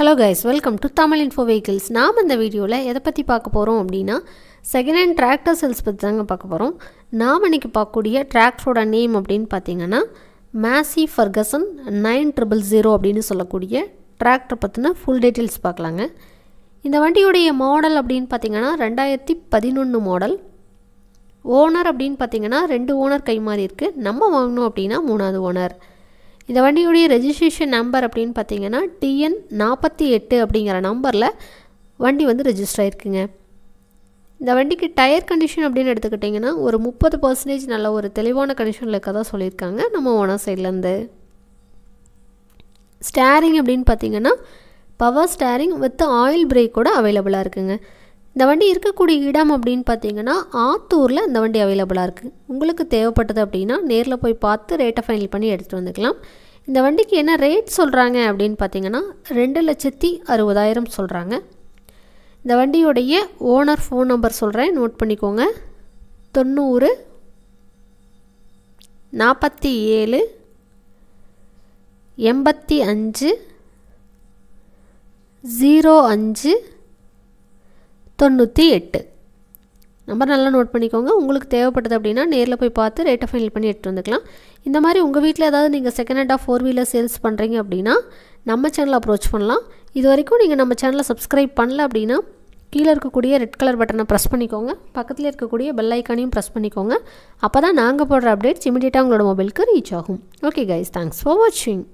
hello guys welcome to Tamil info vehicles நாம் இந்த வீடியோவில் எதை பற்றி பார்க்க போகிறோம் அப்படின்னா செகண்ட் ஹேண்ட் டிராக்டர் செல்ஸ் பற்றி தாங்க பார்க்க போகிறோம் நாம் இன்றைக்கி பார்க்கக்கூடிய டிராக்டரோட நேம் அப்படின்னு பார்த்தீங்கன்னா Massey Ferguson nine triple zero அப்படின்னு சொல்லக்கூடிய டிராக்டர் பற்றின ஃபுல் டீட்டெயில்ஸ் பார்க்கலாங்க இந்த வண்டியுடைய மாடல் அப்படின்னு பார்த்தீங்கன்னா ரெண்டாயிரத்தி பதினொன்று மாடல் ஓனர் அப்படின்னு பார்த்தீங்கன்னா ரெண்டு ஓனர் கை மாறி இருக்குது நம்ம வாங்கினோம் அப்படின்னா மூணாவது ஓனர் இந்த வண்டியுடைய ரெஜிஸ்ட்ரேஷன் நம்பர் அப்படின்னு பார்த்தீங்கன்னா டிஎன் நாற்பத்தி எட்டு அப்படிங்கிற நம்பரில் வண்டி வந்து ரெஜிஸ்டர் ஆகிருக்குங்க இந்த வண்டிக்கு டயர் கண்டிஷன் அப்படின்னு எடுத்துக்கிட்டிங்கன்னா ஒரு முப்பது பர்சன்டேஜ் நல்ல ஒரு தெளிவான கண்டிஷனில் இருக்க தான் சொல்லியிருக்காங்க நம்ம ஓனர் சைட்லேருந்து ஸ்டேரிங் அப்படின்னு பார்த்தீங்கன்னா power steering with oil brake கூட அவைலபிளாக இருக்குங்க இந்த வண்டி இருக்கக்கூடிய இடம் அப்படின்னு பார்த்தீங்கன்னா ஆத்தூரில் இந்த வண்டி அவைலபிளாக இருக்குது உங்களுக்கு தேவைப்பட்டது அப்படின்னா நேரில் போய் பார்த்து ரேட்டை ஃபைனல் பண்ணி எடுத்துகிட்டு வந்துக்கலாம் இந்த வண்டிக்கு என்ன ரேட் சொல்கிறாங்க அப்படின்னு பார்த்தீங்கன்னா ரெண்டு லட்சத்தி அறுபதாயிரம் சொல்கிறாங்க இந்த வண்டியுடைய ஓனர் ஃபோன் நம்பர் சொல்கிறேன் நோட் பண்ணிக்கோங்க தொண்ணூறு நாற்பத்தி ஏழு எண்பத்தி அஞ்சு ஜீரோ அஞ்சு தொண்ணூற்றி எட்டு நம்பர் நல்லா நோட் பண்ணிக்கோங்க உங்களுக்கு தேவைப்பட்டது அப்படின்னா நேரில் போய் பார்த்து ரேட்டை ஃபைனல் பண்ணி எடுத்துகிட்டு வந்துக்கலாம் இந்த மாதிரி உங்கள் வீட்டில் ஏதாவது நீங்கள் செகண்ட் ஹேண்டாக ஃபோர் வீலர் சேல்ஸ் பண்ணுறீங்க அப்படின்னா நம்ம சேனலை அப்ரோச் பண்ணலாம் இது வரைக்கும் நீங்கள் நம்ம சேனலை சப்ஸ்கிரைப் பண்ணல அப்படின்னா கீழே இருக்கக்கூடிய ரெட் கலர் பட்டனை ப்ரெஸ் பண்ணிக்கோங்க பக்கத்தில் இருக்கக்கூடிய பெல் ஐக்கானையும் ப்ரெஸ் பண்ணிக்கோங்க அப்போ தான் நாங்கள் போடுற அப்டேட்ஸ் இமீடியட்டாக உங்களோட மொபைலுக்கு ரீச் ஆகும் ஓகே கைஸ் தேங்க்ஸ் ஃபார் வாட்சிங்